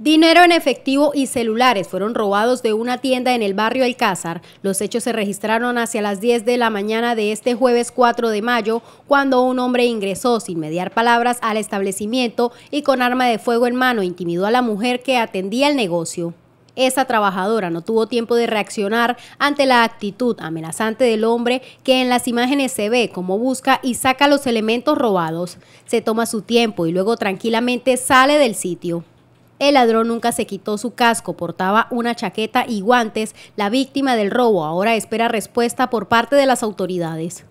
Dinero en efectivo y celulares fueron robados de una tienda en el barrio Alcázar. Los hechos se registraron hacia las 10 de la mañana de este jueves 4 de mayo, cuando un hombre ingresó sin mediar palabras al establecimiento y con arma de fuego en mano intimidó a la mujer que atendía el negocio. Esa trabajadora no tuvo tiempo de reaccionar ante la actitud amenazante del hombre que en las imágenes se ve como busca y saca los elementos robados. Se toma su tiempo y luego tranquilamente sale del sitio. El ladrón nunca se quitó su casco, portaba una chaqueta y guantes. La víctima del robo ahora espera respuesta por parte de las autoridades.